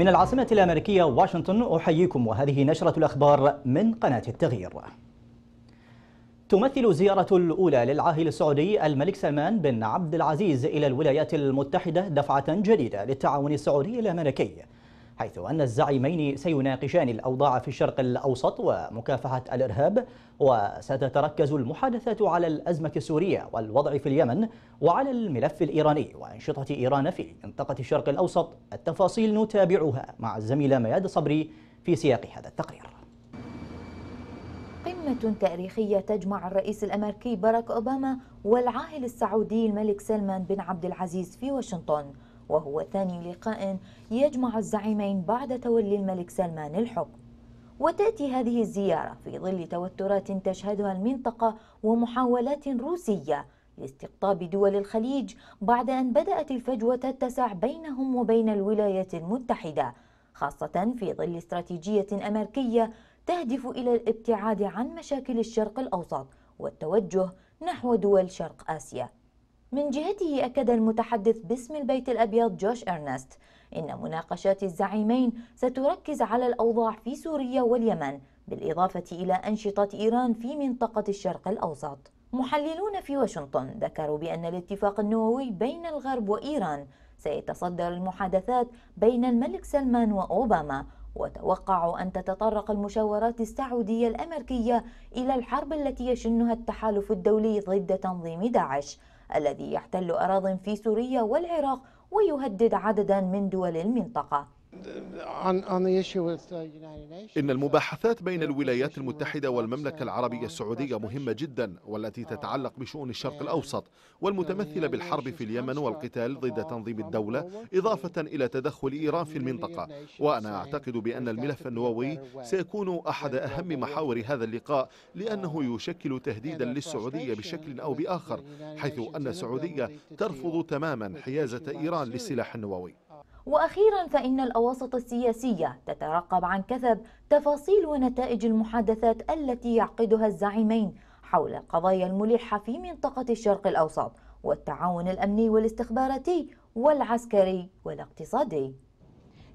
من العاصمة الأمريكية واشنطن أحييكم وهذه نشرة الأخبار من قناة التغيير تمثل الزيارة الأولى للعاهل السعودي الملك سلمان بن عبد العزيز إلى الولايات المتحدة دفعة جديدة للتعاون السعودي الأمريكي حيث أن الزعيمين سيناقشان الأوضاع في الشرق الأوسط ومكافحة الإرهاب وستتركز المحادثات على الأزمة السورية والوضع في اليمن وعلى الملف الإيراني وأنشطة إيران في منطقة الشرق الأوسط التفاصيل نتابعها مع الزميلة مياد صبري في سياق هذا التقرير قمة تاريخية تجمع الرئيس الأمريكي باراك أوباما والعاهل السعودي الملك سلمان بن عبد العزيز في واشنطن وهو ثاني لقاء يجمع الزعيمين بعد تولي الملك سلمان الحكم وتأتي هذه الزيارة في ظل توترات تشهدها المنطقة ومحاولات روسية لاستقطاب دول الخليج بعد أن بدأت الفجوة تتسع بينهم وبين الولايات المتحدة خاصة في ظل استراتيجية أمريكية تهدف إلى الابتعاد عن مشاكل الشرق الأوسط والتوجه نحو دول شرق آسيا من جهته أكد المتحدث باسم البيت الأبيض جوش إرنست إن مناقشات الزعيمين ستركز على الأوضاع في سوريا واليمن بالإضافة إلى أنشطة إيران في منطقة الشرق الأوسط محللون في واشنطن ذكروا بأن الاتفاق النووي بين الغرب وإيران سيتصدر المحادثات بين الملك سلمان وأوباما وتوقعوا أن تتطرق المشاورات السعودية الأمريكية إلى الحرب التي يشنها التحالف الدولي ضد تنظيم داعش الذي يحتل أراض في سوريا والعراق ويهدد عددا من دول المنطقة إن المباحثات بين الولايات المتحدة والمملكة العربية السعودية مهمة جدا والتي تتعلق بشؤون الشرق الأوسط والمتمثلة بالحرب في اليمن والقتال ضد تنظيم الدولة إضافة إلى تدخل إيران في المنطقة وأنا أعتقد بأن الملف النووي سيكون أحد أهم محاور هذا اللقاء لأنه يشكل تهديدا للسعودية بشكل أو بآخر حيث أن السعودية ترفض تماما حيازة إيران للسلاح النووي وأخيرا فإن الأواسط السياسية تترقب عن كثب تفاصيل ونتائج المحادثات التي يعقدها الزعيمين حول القضايا الملحة في منطقة الشرق الأوسط والتعاون الأمني والاستخباراتي والعسكري والاقتصادي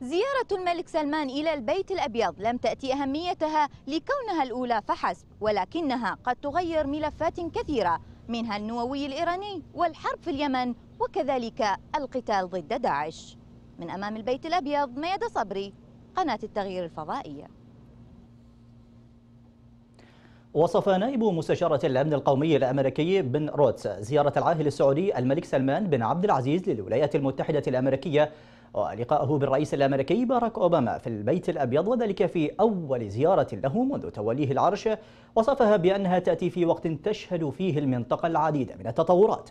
زيارة الملك سلمان إلى البيت الأبيض لم تأتي أهميتها لكونها الأولى فحسب ولكنها قد تغير ملفات كثيرة منها النووي الإيراني والحرب في اليمن وكذلك القتال ضد داعش من أمام البيت الأبيض ميادة صبري قناة التغيير الفضائية وصف نائب مستشارة الأمن القومي الأمريكي بن روتس زيارة العاهل السعودي الملك سلمان بن عبد العزيز للولايات المتحدة الأمريكية ولقائه بالرئيس الأمريكي باراك أوباما في البيت الأبيض وذلك في أول زيارة له منذ توليه العرش وصفها بأنها تأتي في وقت تشهد فيه المنطقة العديد من التطورات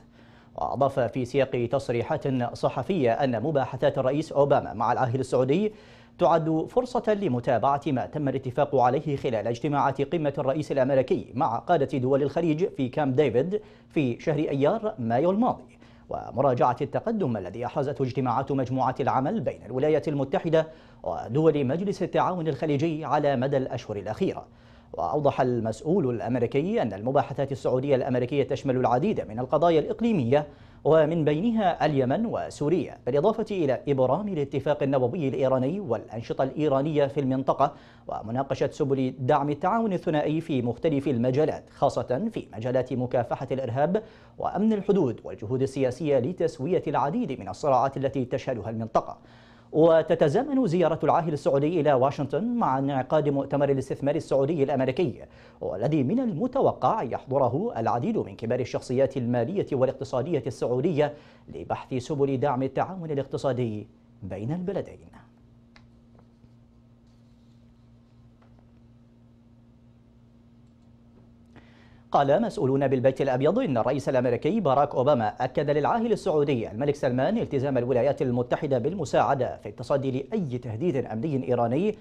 وأضاف في سياق تصريحات صحفية أن مباحثات الرئيس أوباما مع العاهل السعودي تعد فرصة لمتابعة ما تم الاتفاق عليه خلال اجتماعات قمة الرئيس الأمريكي مع قادة دول الخليج في كامب ديفيد في شهر أيار مايو الماضي ومراجعة التقدم الذي أحرزته اجتماعات مجموعة العمل بين الولايات المتحدة ودول مجلس التعاون الخليجي على مدى الأشهر الأخيرة وأوضح المسؤول الأمريكي أن المباحثات السعودية الأمريكية تشمل العديد من القضايا الإقليمية ومن بينها اليمن وسوريا بالإضافة إلى إبرام الاتفاق النووي الإيراني والأنشطة الإيرانية في المنطقة ومناقشة سبل دعم التعاون الثنائي في مختلف المجالات خاصة في مجالات مكافحة الإرهاب وأمن الحدود والجهود السياسية لتسوية العديد من الصراعات التي تشهدها المنطقة وتتزامن زيارة العاهل السعودي إلى واشنطن مع انعقاد مؤتمر الاستثمار السعودي الأمريكي والذي من المتوقع يحضره العديد من كبار الشخصيات المالية والاقتصادية السعودية لبحث سبل دعم التعاون الاقتصادي بين البلدين قال مسؤولون بالبيت الأبيض إن الرئيس الأمريكي باراك أوباما أكد للعاهل السعودي الملك سلمان التزام الولايات المتحدة بالمساعدة في التصدي لأي تهديد أمني إيراني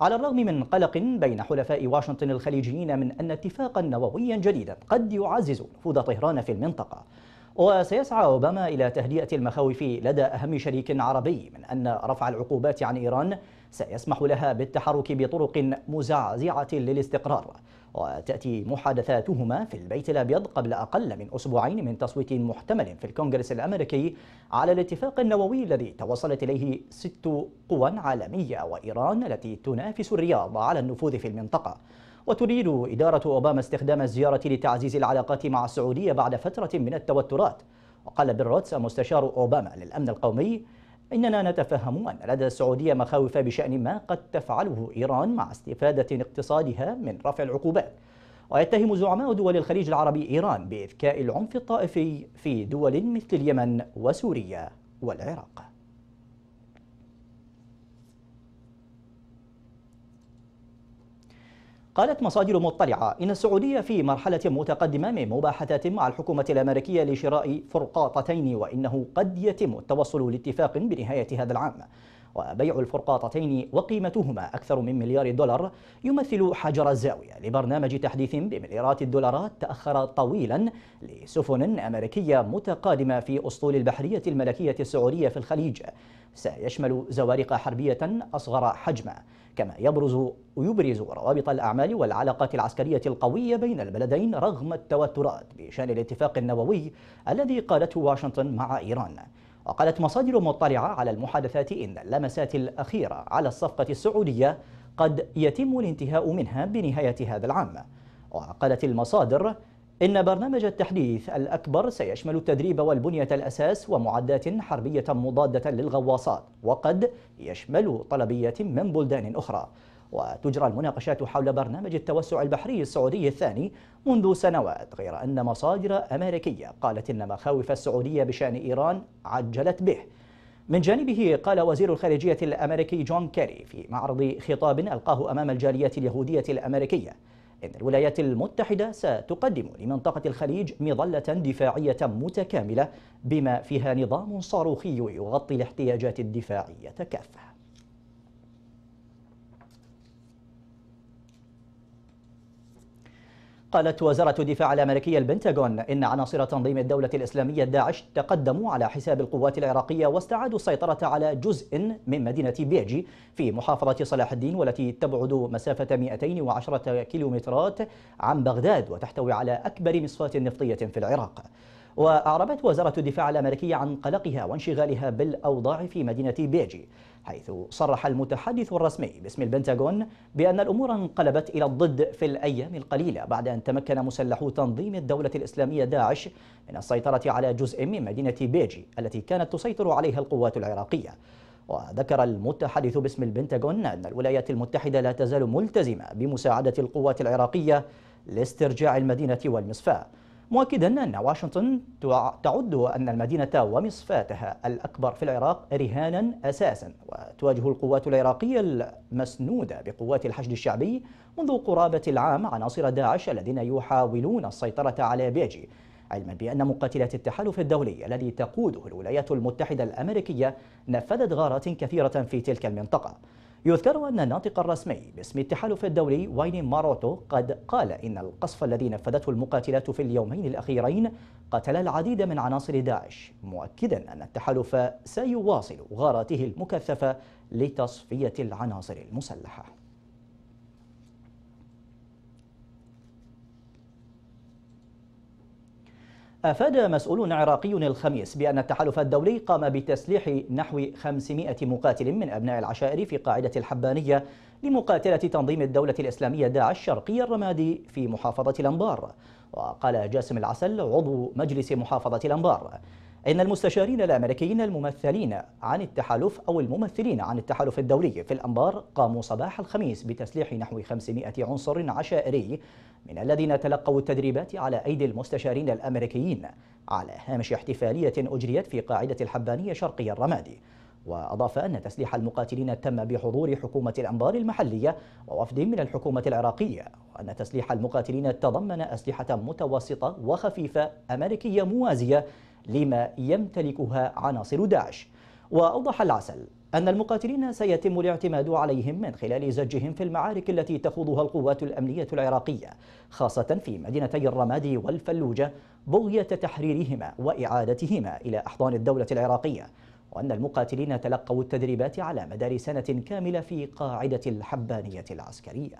على الرغم من قلق بين حلفاء واشنطن الخليجيين من أن اتفاقا نوويا جديدا قد يعزز نفوذ طهران في المنطقة وسيسعى أوباما إلى تهدئة المخاوف لدى أهم شريك عربي من أن رفع العقوبات عن إيران سيسمح لها بالتحرك بطرق مزعزعة للاستقرار وتأتي محادثاتهما في البيت الأبيض قبل أقل من أسبوعين من تصويت محتمل في الكونغرس الأمريكي على الاتفاق النووي الذي توصلت إليه ست قوى عالمية وإيران التي تنافس الرياض على النفوذ في المنطقة وتريد إدارة أوباما استخدام الزيارة لتعزيز العلاقات مع السعودية بعد فترة من التوترات وقال بيل مستشار أوباما للأمن القومي إننا نتفهم أن لدى السعودية مخاوف بشأن ما قد تفعله إيران مع استفادة اقتصادها من رفع العقوبات ويتهم زعماء دول الخليج العربي إيران بإذكاء العنف الطائفي في دول مثل اليمن وسوريا والعراق قالت مصادر مطلعة إن السعودية في مرحلة متقدمة من مباحثات مع الحكومة الأمريكية لشراء فرقاطتين وإنه قد يتم التوصل لاتفاق بنهاية هذا العام وبيع الفرقاطتين وقيمتهما أكثر من مليار دولار يمثل حجر الزاوية لبرنامج تحديث بمليارات الدولارات تأخر طويلا لسفن أمريكية متقادمة في أسطول البحرية الملكية السعودية في الخليج سيشمل زوارق حربية أصغر حجما كما يبرز ويبرز روابط الأعمال والعلاقات العسكرية القوية بين البلدين رغم التوترات بشأن الاتفاق النووي الذي قالته واشنطن مع إيران وقالت مصادر مطلعة على المحادثات إن اللمسات الأخيرة على الصفقة السعودية قد يتم الانتهاء منها بنهاية هذا العام وقالت المصادر إن برنامج التحديث الأكبر سيشمل التدريب والبنية الأساس ومعدات حربية مضادة للغواصات وقد يشمل طلبية من بلدان أخرى وتجرى المناقشات حول برنامج التوسع البحري السعودي الثاني منذ سنوات غير أن مصادر أمريكية قالت إن مخاوف السعودية بشأن إيران عجلت به من جانبه قال وزير الخارجية الأمريكي جون كيري في معرض خطاب ألقاه أمام الجالية اليهودية الأمريكية إن الولايات المتحدة ستقدم لمنطقة الخليج مظلة دفاعية متكاملة بما فيها نظام صاروخي يغطي الاحتياجات الدفاعية كافة قالت وزارة الدفاع الأمريكية البنتاغون إن عناصر تنظيم الدولة الإسلامية داعش تقدموا على حساب القوات العراقية واستعادوا السيطرة على جزء من مدينة بيجي في محافظة صلاح الدين والتي تبعد مسافة 210 كيلومترات عن بغداد وتحتوي على أكبر مصفاة نفطية في العراق وأعربت وزارة الدفاع الأمريكية عن قلقها وانشغالها بالأوضاع في مدينة بيجي حيث صرح المتحدث الرسمي باسم البنتاغون بأن الأمور انقلبت إلى الضد في الأيام القليلة بعد أن تمكن مسلحو تنظيم الدولة الإسلامية داعش من السيطرة على جزء من مدينة بيجي التي كانت تسيطر عليها القوات العراقية وذكر المتحدث باسم البنتاغون أن الولايات المتحدة لا تزال ملتزمة بمساعدة القوات العراقية لاسترجاع المدينة والمصفاة مؤكدا أن واشنطن تعد أن المدينة ومصفاتها الأكبر في العراق رهانا أساسا وتواجه القوات العراقية المسنودة بقوات الحشد الشعبي منذ قرابة العام عناصر داعش الذين يحاولون السيطرة على بيجي علما بأن مقاتلات التحالف الدولي الذي تقوده الولايات المتحدة الأمريكية نفذت غارات كثيرة في تلك المنطقة يذكر أن الناطق الرسمي باسم التحالف الدولي وايني ماروتو قد قال إن القصف الذي نفذته المقاتلات في اليومين الأخيرين قتل العديد من عناصر داعش مؤكدا أن التحالف سيواصل غاراته المكثفة لتصفية العناصر المسلحة أفاد مسؤول عراقي الخميس بأن التحالف الدولي قام بتسليح نحو 500 مقاتل من أبناء العشائر في قاعدة الحبانية لمقاتلة تنظيم الدولة الإسلامية داعش الشرقي الرمادي في محافظة الأنبار وقال جاسم العسل عضو مجلس محافظة الأنبار إن المستشارين الأمريكيين الممثلين عن التحالف أو الممثلين عن التحالف الدولي في الأنبار قاموا صباح الخميس بتسليح نحو 500 عنصر عشائري من الذين تلقوا التدريبات على أيدي المستشارين الأمريكيين على هامش احتفالية أجريت في قاعدة الحبانية شرقي الرمادي وأضاف أن تسليح المقاتلين تم بحضور حكومة الأنبار المحلية ووفد من الحكومة العراقية وأن تسليح المقاتلين تضمن أسلحة متوسطة وخفيفة أمريكية موازية لما يمتلكها عناصر داعش وأوضح العسل أن المقاتلين سيتم الاعتماد عليهم من خلال زجهم في المعارك التي تخوضها القوات الأمنية العراقية خاصة في مدينتي الرمادي والفلوجة بغية تحريرهما وإعادتهما إلى أحضان الدولة العراقية وأن المقاتلين تلقوا التدريبات على مدار سنة كاملة في قاعدة الحبانية العسكرية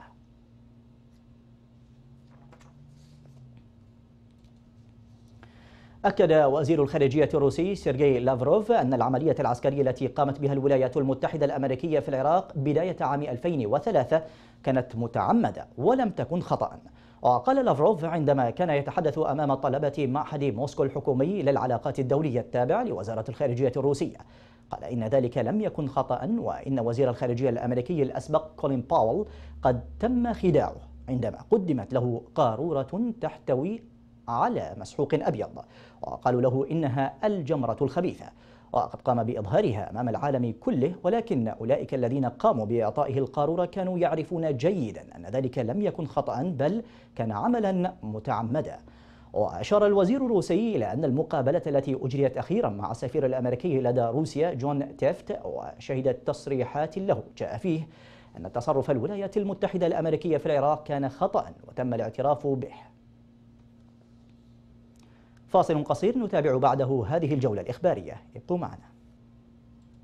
أكد وزير الخارجية الروسي سيرجي لافروف أن العملية العسكرية التي قامت بها الولايات المتحدة الأمريكية في العراق بداية عام 2003 كانت متعمدة ولم تكن خطأ وقال لافروف عندما كان يتحدث أمام طلبة معهد موسكو الحكومي للعلاقات الدولية التابع لوزارة الخارجية الروسية قال إن ذلك لم يكن خطأ وإن وزير الخارجية الأمريكي الأسبق كولين باول قد تم خداعه عندما قدمت له قارورة تحتوي على مسحوق أبيض وقالوا له إنها الجمرة الخبيثة وقد قام بإظهارها أمام العالم كله ولكن أولئك الذين قاموا بإعطائه القارورة كانوا يعرفون جيدا أن ذلك لم يكن خطأ بل كان عملا متعمدا وأشار الوزير الروسي إلى أن المقابلة التي أجريت أخيرا مع السفير الأمريكي لدى روسيا جون تيفت وشهدت تصريحات له جاء فيه أن تصرف الولايات المتحدة الأمريكية في العراق كان خطأ وتم الاعتراف به فاصل قصير نتابع بعده هذه الجولة الإخبارية ابقوا معنا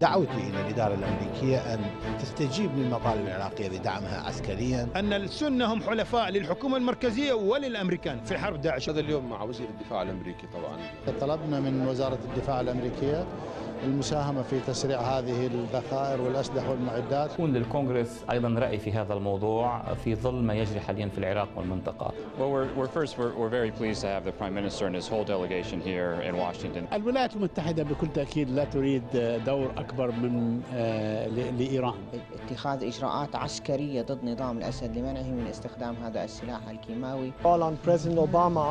دعوتي إلى الإدارة الأمريكية أن تستجيب للمطالب العراقية بدعمها عسكريا أن السنة هم حلفاء للحكومة المركزية وللأمريكان في حرب داعش هذا اليوم مع وزير الدفاع الأمريكي طبعا طلبنا من وزارة الدفاع الأمريكية المساهمه في تسريع هذه الذخائر والاسلحه والمعدات. يكون للكونغرس ايضا راي في هذا الموضوع في ظل ما يجري حاليا في العراق والمنطقه. Well, we're, we're first we're, we're very pleased to have the prime minister and his whole delegation here in Washington. الولايات المتحده بكل تاكيد لا تريد دور اكبر من آه، لايران. اتخاذ اجراءات عسكريه ضد نظام الاسد لمنعه من استخدام هذا السلاح الكيماوي. Call on President Obama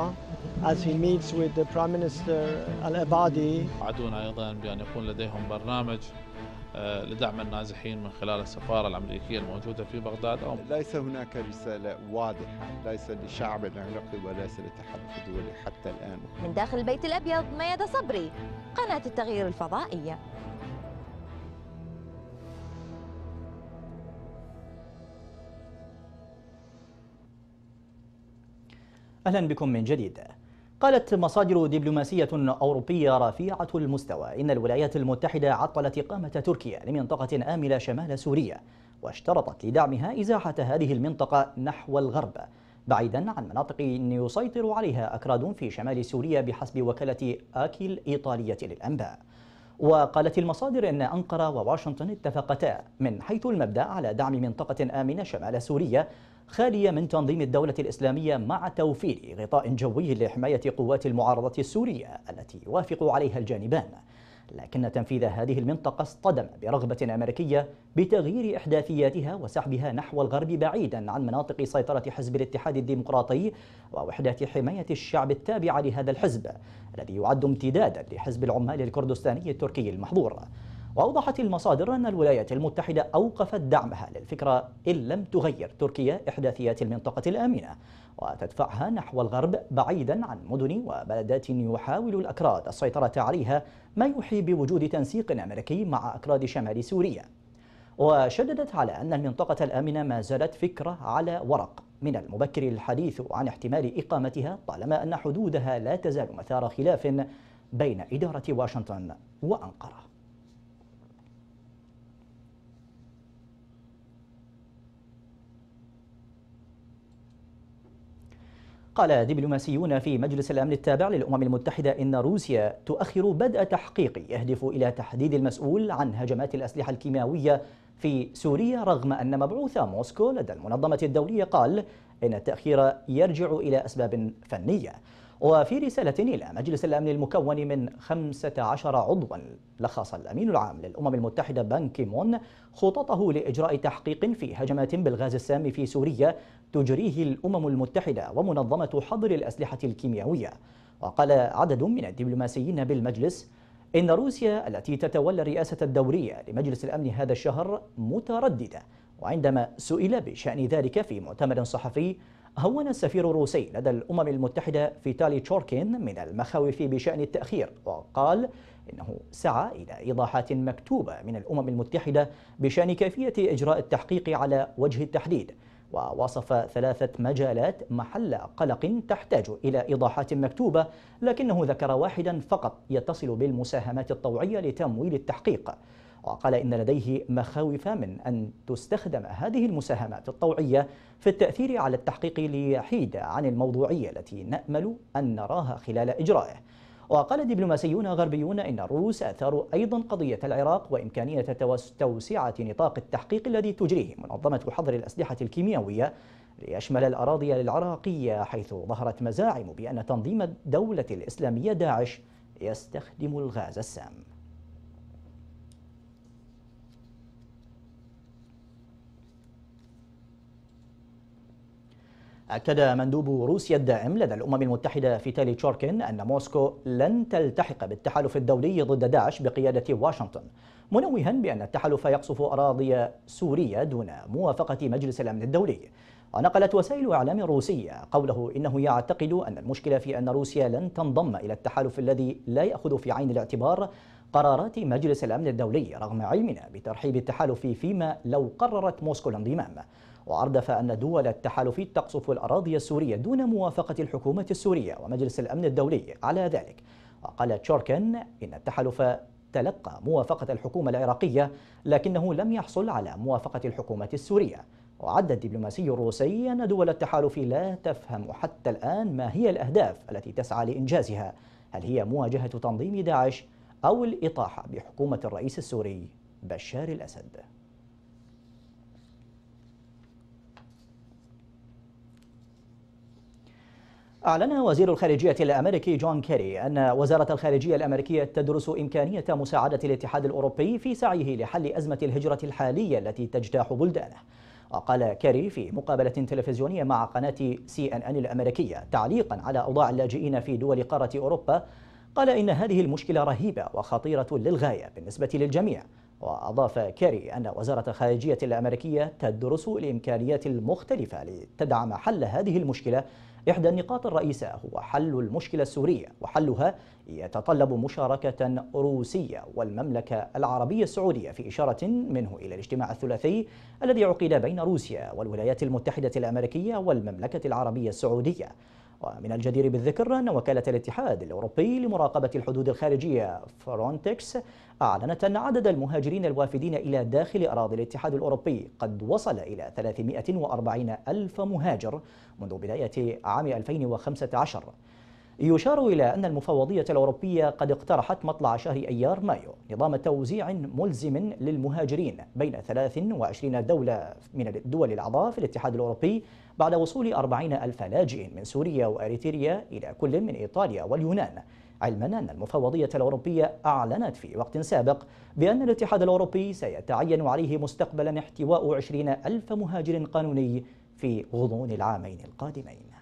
as he meets with the Prime Minister Al-Abadi. ايضا بان يكون لديهم برنامج آه، لدعم النازحين من خلال السفارة الأمريكية الموجودة في بغداد أو ليس هناك رسالة واضحة ليس لشعب العراقي وليس للتحالف الدولي حتى الآن من داخل البيت الأبيض ميادة صبري قناة التغيير الفضائية أهلا بكم من جديد قالت مصادر دبلوماسية أوروبية رفيعة المستوى إن الولايات المتحدة عطلت إقامة تركيا لمنطقة آملة شمال سوريا واشترطت لدعمها إزاحة هذه المنطقة نحو الغرب بعيدا عن مناطق يسيطر عليها أكراد في شمال سوريا بحسب وكالة آكي الإيطالية للأنباء وقالت المصادر أن أنقرة وواشنطن اتفقتا من حيث المبدأ على دعم منطقة آمنة شمال سوريا خالية من تنظيم الدولة الإسلامية مع توفير غطاء جوي لحماية قوات المعارضة السورية التي يوافق عليها الجانبان لكن تنفيذ هذه المنطقة اصطدم برغبة أمريكية بتغيير إحداثياتها وسحبها نحو الغرب بعيدا عن مناطق سيطرة حزب الاتحاد الديمقراطي ووحدات حماية الشعب التابعة لهذا الحزب الذي يعد امتدادا لحزب العمال الكردستاني التركي المحظور وأوضحت المصادر أن الولايات المتحدة أوقفت دعمها للفكرة إن لم تغير تركيا إحداثيات المنطقة الآمنة وتدفعها نحو الغرب بعيدا عن مدن وبلدات يحاول الأكراد السيطرة عليها ما يوحي بوجود تنسيق أمريكي مع أكراد شمال سوريا وشددت على أن المنطقة الآمنة ما زالت فكرة على ورق من المبكر الحديث عن احتمال إقامتها طالما أن حدودها لا تزال مثار خلاف بين إدارة واشنطن وأنقرة قال دبلوماسيون في مجلس الأمن التابع للأمم المتحدة إن روسيا تؤخر بدء تحقيق يهدف إلى تحديد المسؤول عن هجمات الأسلحة الكيماوية في سوريا رغم أن مبعوث موسكو لدى المنظمة الدولية قال إن التأخير يرجع إلى أسباب فنية وفي رسالة إلى مجلس الأمن المكون من 15 عضوا لخص الأمين العام للأمم المتحدة بان مون خططه لإجراء تحقيق في هجمات بالغاز السام في سوريا تجريه الأمم المتحدة ومنظمة حظر الأسلحة الكيميائية وقال عدد من الدبلوماسيين بالمجلس إن روسيا التي تتولى الرئاسة الدورية لمجلس الأمن هذا الشهر مترددة وعندما سئل بشأن ذلك في مؤتمر صحفي هون السفير الروسي لدى الأمم المتحدة فيتالي تشوركين من المخاوف بشأن التأخير وقال إنه سعى إلى إيضاحات مكتوبة من الأمم المتحدة بشأن كيفية إجراء التحقيق على وجه التحديد ووصف ثلاثة مجالات محل قلق تحتاج إلى إيضاحات مكتوبة لكنه ذكر واحدا فقط يتصل بالمساهمات الطوعية لتمويل التحقيق وقال إن لديه مخاوف من أن تستخدم هذه المساهمات الطوعية في التأثير على التحقيق ليحيد عن الموضوعية التي نأمل أن نراها خلال إجرائه وقال دبلوماسيون غربيون إن الروس أثاروا أيضا قضية العراق وإمكانية توسعة نطاق التحقيق الذي تجريه منظمة حظر الأسلحة الكيميائية ليشمل الأراضي العراقية حيث ظهرت مزاعم بأن تنظيم الدولة الإسلامية داعش يستخدم الغاز السام أكد مندوب روسيا الدائم لدى الأمم المتحدة في تالي تشوركين أن موسكو لن تلتحق بالتحالف الدولي ضد داعش بقيادة واشنطن منوها بأن التحالف يقصف أراضي سوريا دون موافقة مجلس الأمن الدولي ونقلت وسائل إعلام روسية قوله إنه يعتقد أن المشكلة في أن روسيا لن تنضم إلى التحالف الذي لا يأخذ في عين الاعتبار قرارات مجلس الأمن الدولي رغم علمنا بترحيب التحالف فيما لو قررت موسكو الانضمام وأردف أن دول التحالف تقصف الأراضي السورية دون موافقة الحكومة السورية ومجلس الأمن الدولي على ذلك وقال تشوركن إن التحالف تلقى موافقة الحكومة العراقية لكنه لم يحصل على موافقة الحكومة السورية وعد الدبلوماسي الروسي أن دول التحالف لا تفهم حتى الآن ما هي الأهداف التي تسعى لإنجازها هل هي مواجهة تنظيم داعش أو الإطاحة بحكومة الرئيس السوري بشار الأسد أعلن وزير الخارجية الأمريكي جون كيري أن وزارة الخارجية الأمريكية تدرس إمكانية مساعدة الاتحاد الأوروبي في سعيه لحل أزمة الهجرة الحالية التي تجتاح بلدانه وقال كيري في مقابلة تلفزيونية مع قناة سي أن أن الأمريكية تعليقا على أوضاع اللاجئين في دول قارة أوروبا قال إن هذه المشكلة رهيبة وخطيرة للغاية بالنسبة للجميع وأضاف كيري أن وزارة الخارجية الأمريكية تدرس الإمكانيات المختلفة لتدعم حل هذه المشكلة إحدى النقاط الرئيسة هو حل المشكلة السورية وحلها يتطلب مشاركة روسية والمملكة العربية السعودية في إشارة منه إلى الاجتماع الثلاثي الذي عقد بين روسيا والولايات المتحدة الأمريكية والمملكة العربية السعودية ومن الجدير بالذكر أن وكالة الاتحاد الأوروبي لمراقبة الحدود الخارجية فرونتكس أعلنت أن عدد المهاجرين الوافدين إلى داخل أراضي الاتحاد الأوروبي قد وصل إلى 340 ألف مهاجر منذ بداية عام 2015 يشار إلى أن المفوضية الأوروبية قد اقترحت مطلع شهر أيار مايو نظام توزيع ملزم للمهاجرين بين 23 دولة من الدول الأعضاء في الاتحاد الأوروبي بعد وصول 40 ألف لاجئ من سوريا وأريتريا إلى كل من إيطاليا واليونان علما أن المفوضية الأوروبية أعلنت في وقت سابق بأن الاتحاد الأوروبي سيتعين عليه مستقبلا احتواء 20 ألف مهاجر قانوني في غضون العامين القادمين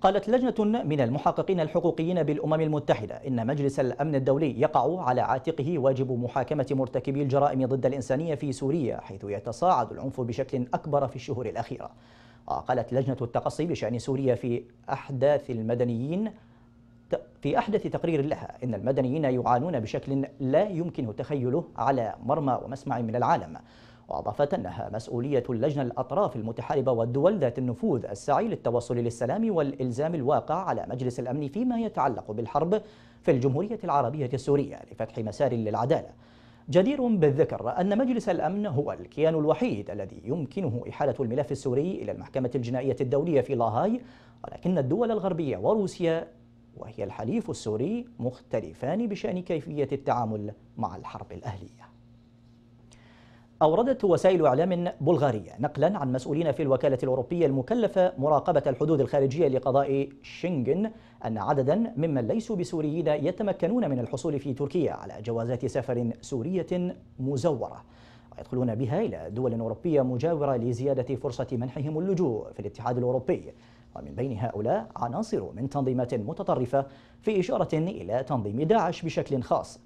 قالت لجنة من المحققين الحقوقيين بالأمم المتحدة إن مجلس الأمن الدولي يقع على عاتقه واجب محاكمة مرتكبي الجرائم ضد الإنسانية في سوريا حيث يتصاعد العنف بشكل أكبر في الشهور الأخيرة قالت لجنة التقصي بشأن سوريا في أحداث المدنيين في أحدث تقرير لها إن المدنيين يعانون بشكل لا يمكن تخيله على مرمى ومسمع من العالم وأضافت أنها مسؤولية اللجنة الأطراف المتحاربة والدول ذات النفوذ السعي للتوصل للسلام والإلزام الواقع على مجلس الأمن فيما يتعلق بالحرب في الجمهورية العربية السورية لفتح مسار للعدالة جدير بالذكر أن مجلس الأمن هو الكيان الوحيد الذي يمكنه إحالة الملف السوري إلى المحكمة الجنائية الدولية في لاهاي ولكن الدول الغربية وروسيا وهي الحليف السوري مختلفان بشأن كيفية التعامل مع الحرب الأهلية أوردت وسائل إعلام بلغارية نقلا عن مسؤولين في الوكالة الأوروبية المكلفة مراقبة الحدود الخارجية لقضاء شنغن أن عددا ممن ليسوا بسوريين يتمكنون من الحصول في تركيا على جوازات سفر سورية مزورة ويدخلون بها إلى دول أوروبية مجاورة لزيادة فرصة منحهم اللجوء في الاتحاد الأوروبي ومن بين هؤلاء عناصر من تنظيمات متطرفة في إشارة إلى تنظيم داعش بشكل خاص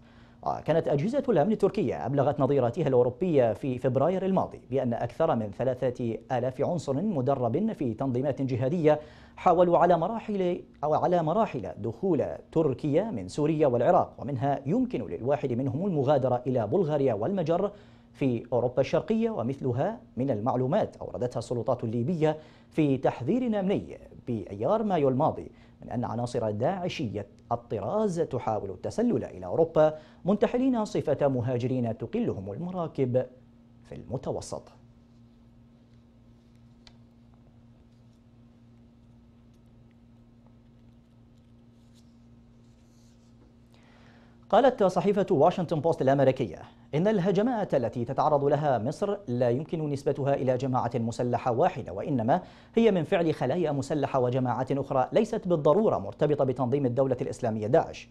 آه، كانت أجهزة الأمن التركية أبلغت نظيراتها الأوروبية في فبراير الماضي بأن أكثر من ثلاثة آلاف عنصر مدرب في تنظيمات جهادية حاولوا على مراحل أو على مراحل دخول تركيا من سوريا والعراق ومنها يمكن للواحد منهم المغادرة إلى بلغاريا والمجر في أوروبا الشرقية ومثلها من المعلومات أوردتها السلطات الليبية في تحذير أمني بأيار مايو الماضي من أن عناصر داعشية الطراز تحاول التسلل إلى أوروبا منتحلين صفة مهاجرين تقلهم المراكب في المتوسط قالت صحيفة واشنطن بوست الأمريكية إن الهجمات التي تتعرض لها مصر لا يمكن نسبتها إلى جماعة مسلحة واحدة وإنما هي من فعل خلايا مسلحة وجماعات أخرى ليست بالضرورة مرتبطة بتنظيم الدولة الإسلامية داعش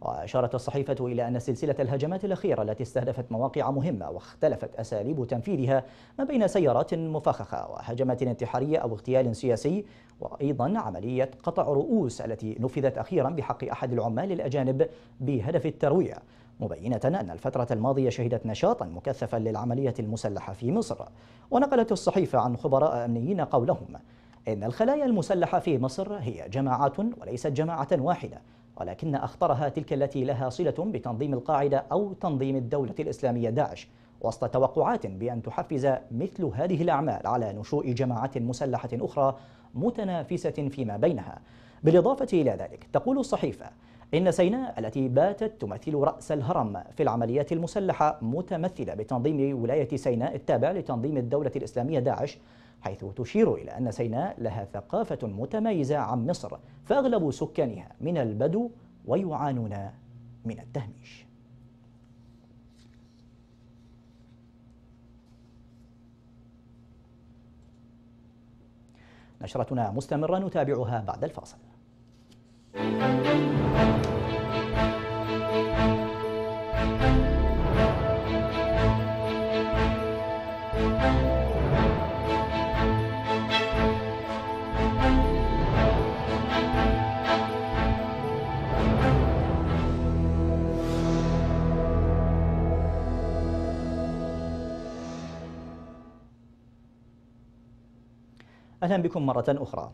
وأشارت الصحيفة إلى أن سلسلة الهجمات الأخيرة التي استهدفت مواقع مهمة واختلفت أساليب تنفيذها ما بين سيارات مفخخة وهجمات انتحارية أو اغتيال سياسي وأيضا عملية قطع رؤوس التي نفذت أخيرا بحق أحد العمال الأجانب بهدف الترويع مبينة أن الفترة الماضية شهدت نشاطا مكثفا للعملية المسلحة في مصر ونقلت الصحيفة عن خبراء أمنيين قولهم إن الخلايا المسلحة في مصر هي جماعات وليست جماعة واحدة ولكن أخطرها تلك التي لها صلة بتنظيم القاعدة أو تنظيم الدولة الإسلامية داعش وسط توقعات بأن تحفز مثل هذه الأعمال على نشوء جماعات مسلحة أخرى متنافسة فيما بينها بالإضافة إلى ذلك تقول الصحيفة إن سيناء التي باتت تمثل رأس الهرم في العمليات المسلحة متمثلة بتنظيم ولاية سيناء التابع لتنظيم الدولة الإسلامية داعش حيث تشير إلى أن سيناء لها ثقافة متميزة عن مصر فأغلب سكانها من البدو ويعانون من التهميش نشرتنا مستمرة نتابعها بعد الفاصل أهلا بكم مرة أخرى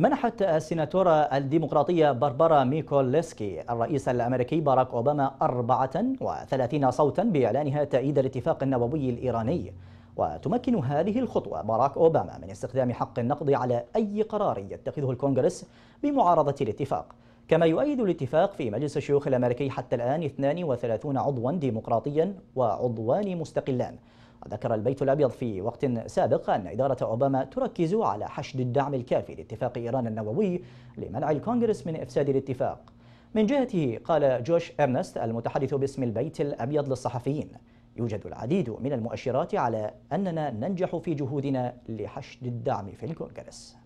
منحت السيناتورة الديمقراطية باربرا ميكوليسكي الرئيس الأمريكي باراك أوباما 34 صوتا بإعلانها تأييد الاتفاق النووي الإيراني وتمكن هذه الخطوة باراك أوباما من استخدام حق النقض على أي قرار يتخذه الكونغرس بمعارضة الاتفاق كما يؤيد الاتفاق في مجلس الشيوخ الأمريكي حتى الآن 32 عضوا ديمقراطيا وعضوان مستقلان وذكر البيت الأبيض في وقت سابق أن إدارة أوباما تركز على حشد الدعم الكافي لاتفاق إيران النووي لمنع الكونغرس من إفساد الاتفاق من جهته قال جوش إرنست المتحدث باسم البيت الأبيض للصحفيين يوجد العديد من المؤشرات على أننا ننجح في جهودنا لحشد الدعم في الكونغرس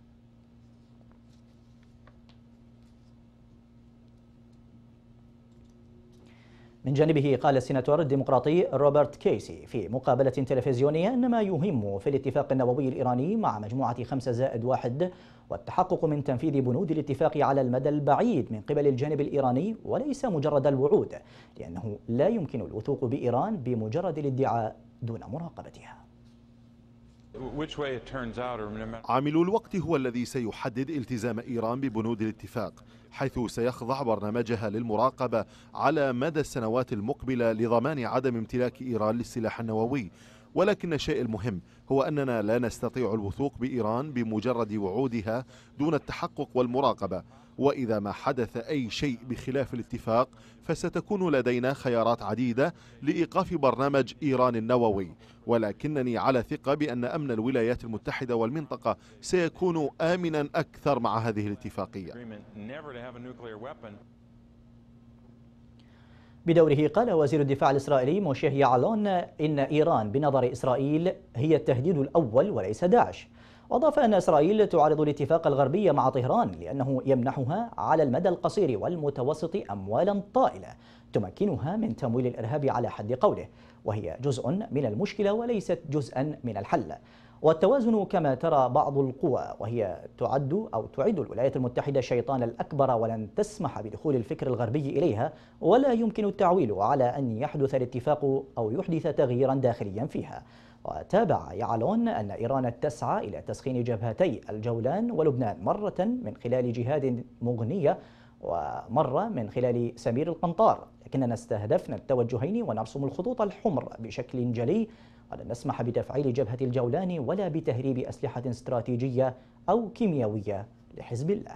من جانبه قال السيناتور الديمقراطي روبرت كيسي في مقابلة تلفزيونية أن ما يهم في الاتفاق النووي الإيراني مع مجموعة خمسة زائد واحد والتحقق من تنفيذ بنود الاتفاق على المدى البعيد من قبل الجانب الإيراني وليس مجرد الوعود لأنه لا يمكن الوثوق بإيران بمجرد الادعاء دون مراقبتها عامل الوقت هو الذي سيحدد التزام إيران ببنود الاتفاق حيث سيخضع برنامجها للمراقبة على مدى السنوات المقبلة لضمان عدم امتلاك إيران للسلاح النووي ولكن الشيء المهم هو أننا لا نستطيع الوثوق بإيران بمجرد وعودها دون التحقق والمراقبة وإذا ما حدث أي شيء بخلاف الاتفاق فستكون لدينا خيارات عديدة لإيقاف برنامج إيران النووي ولكنني على ثقة بأن أمن الولايات المتحدة والمنطقة سيكون آمنا أكثر مع هذه الاتفاقية بدوره قال وزير الدفاع الإسرائيلي موشيه يعلون إن إيران بنظر إسرائيل هي التهديد الأول وليس داعش وأضاف أن إسرائيل تعارض الاتفاق الغربي مع طهران لأنه يمنحها على المدى القصير والمتوسط أموالا طائلة تمكنها من تمويل الإرهاب على حد قوله وهي جزء من المشكلة وليست جزءا من الحل والتوازن كما ترى بعض القوى وهي تعد أو تعد الولايات المتحدة شيطان الأكبر ولن تسمح بدخول الفكر الغربي إليها ولا يمكن التعويل على أن يحدث الاتفاق أو يحدث تغييرا داخليا فيها وتابع يعلون أن إيران تسعى إلى تسخين جبهتي الجولان ولبنان مرة من خلال جهاد مغنية ومرة من خلال سمير القنطار لكننا استهدفنا التوجهين ونرسم الخطوط الحمر بشكل جلي ولن نسمح بتفعيل جبهة الجولان ولا بتهريب أسلحة استراتيجية أو كيميائية لحزب الله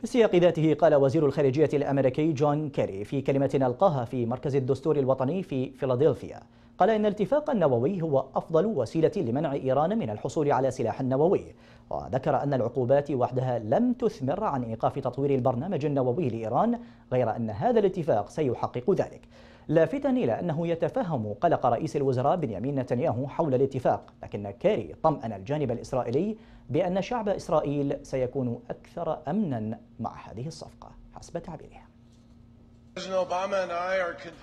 في سياق ذاته قال وزير الخارجية الأمريكي جون كيري في كلمة ألقاها في مركز الدستور الوطني في فيلادلفيا قال إن الاتفاق النووي هو أفضل وسيلة لمنع إيران من الحصول على سلاح نووي وذكر أن العقوبات وحدها لم تثمر عن إيقاف تطوير البرنامج النووي لإيران غير أن هذا الاتفاق سيحقق ذلك لافتا إلى أنه يتفهم قلق رئيس الوزراء بنيامين نتنياهو حول الاتفاق لكن كاري طمأن الجانب الإسرائيلي بأن شعب إسرائيل سيكون أكثر أمنا مع هذه الصفقة حسب تعبيرها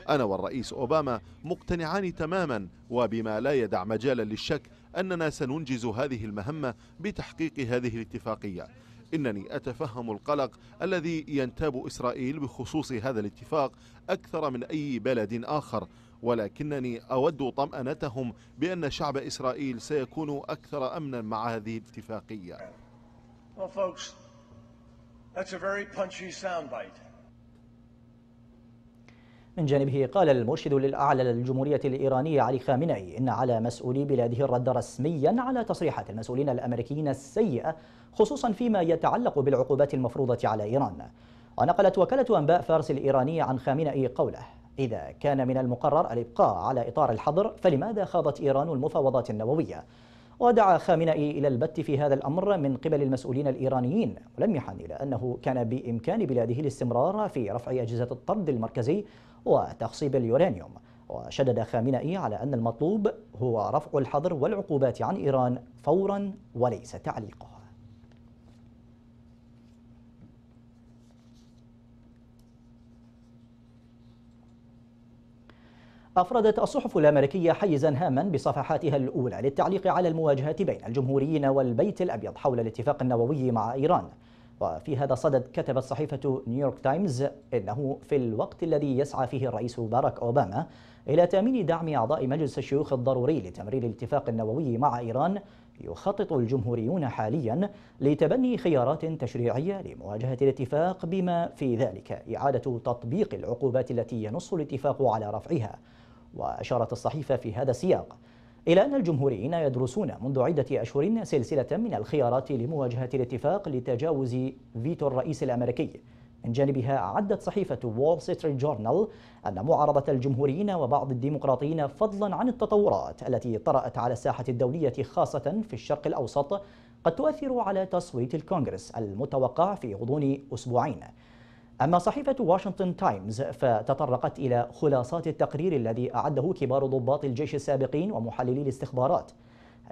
أنا والرئيس أوباما مقتنعان تماما وبما لا يدع مجالا للشك أننا سننجز هذه المهمة بتحقيق هذه الاتفاقية إنني أتفهم القلق الذي ينتاب إسرائيل بخصوص هذا الاتفاق أكثر من أي بلد آخر ولكنني أود طمأنتهم بأن شعب إسرائيل سيكون أكثر أمنا مع هذه الاتفاقية well, folks, that's a very punchy من جانبه قال المرشد الأعلى للجمهورية الإيرانية علي خامنئي إن على مسؤولي بلاده الرد رسميا على تصريحات المسؤولين الأمريكيين السيئة خصوصا فيما يتعلق بالعقوبات المفروضة على إيران ونقلت وكالة أنباء فارس الإيرانية عن خامنئي قوله إذا كان من المقرر الإبقاء على إطار الحظر فلماذا خاضت إيران المفاوضات النووية؟ ودعا خامنئي إلى البت في هذا الأمر من قبل المسؤولين الإيرانيين ملمحا إلى أنه كان بإمكان بلاده الاستمرار في رفع أجهزة الطرد المركزي وتخصيب اليورانيوم وشدد خامنئي على أن المطلوب هو رفع الحظر والعقوبات عن إيران فورا وليس تعليقه أفردت الصحف الأمريكية حيزا هاما بصفحاتها الأولى للتعليق على المواجهات بين الجمهوريين والبيت الأبيض حول الاتفاق النووي مع إيران وفي هذا الصدد كتبت صحيفة نيويورك تايمز إنه في الوقت الذي يسعى فيه الرئيس باراك أوباما إلى تأمين دعم أعضاء مجلس الشيوخ الضروري لتمرير الاتفاق النووي مع إيران يخطط الجمهوريون حاليا لتبني خيارات تشريعية لمواجهة الاتفاق بما في ذلك إعادة تطبيق العقوبات التي ينص الاتفاق على رفعها وأشارت الصحيفة في هذا السياق إلى أن الجمهوريين يدرسون منذ عدة أشهر سلسلة من الخيارات لمواجهة الاتفاق لتجاوز فيتو الرئيس الأمريكي من جانبها أعدت صحيفة وول ستريت جورنال أن معارضة الجمهوريين وبعض الديمقراطيين فضلا عن التطورات التي طرأت على الساحة الدولية خاصة في الشرق الأوسط قد تؤثر على تصويت الكونغرس المتوقع في غضون أسبوعين أما صحيفة واشنطن تايمز فتطرقت إلى خلاصات التقرير الذي أعده كبار ضباط الجيش السابقين ومحللي الاستخبارات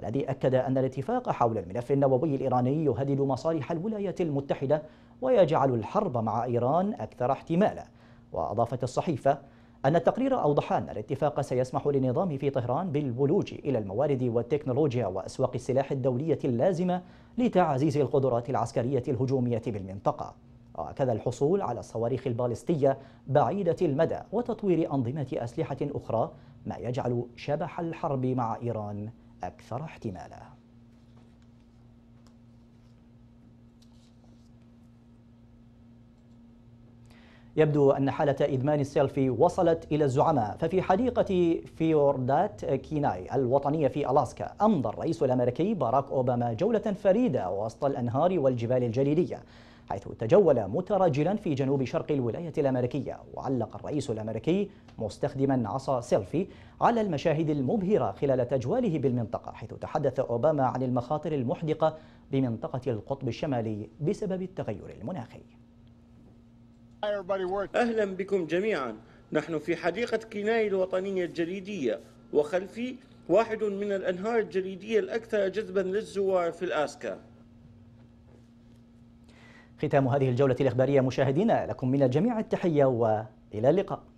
الذي أكد أن الاتفاق حول الملف النووي الإيراني يهدد مصالح الولايات المتحدة ويجعل الحرب مع إيران أكثر احتمالا وأضافت الصحيفة أن التقرير أوضح أن الاتفاق سيسمح للنظام في طهران بالولوج إلى الموارد والتكنولوجيا وأسواق السلاح الدولية اللازمة لتعزيز القدرات العسكرية الهجومية بالمنطقة وكذا الحصول على الصواريخ البالستية بعيدة المدى وتطوير أنظمة أسلحة أخرى ما يجعل شبح الحرب مع إيران أكثر احتمالا يبدو أن حالة إدمان السيلفي وصلت إلى الزعماء ففي حديقة فيوردات كيناي الوطنية في ألاسكا أمضى الرئيس الأمريكي باراك أوباما جولة فريدة وسط الأنهار والجبال الجليدية حيث تجول متراجلا في جنوب شرق الولاية الأمريكية وعلق الرئيس الأمريكي مستخدما عصا سيلفي على المشاهد المبهرة خلال تجواله بالمنطقة حيث تحدث أوباما عن المخاطر المحدقة بمنطقة القطب الشمالي بسبب التغير المناخي أهلا بكم جميعا نحن في حديقة كيناي الوطنية الجليدية وخلفي واحد من الأنهار الجليدية الأكثر جذبا للزوار في الأسكا ختام هذه الجولة الإخبارية مشاهدينا لكم من الجميع التحية وإلى اللقاء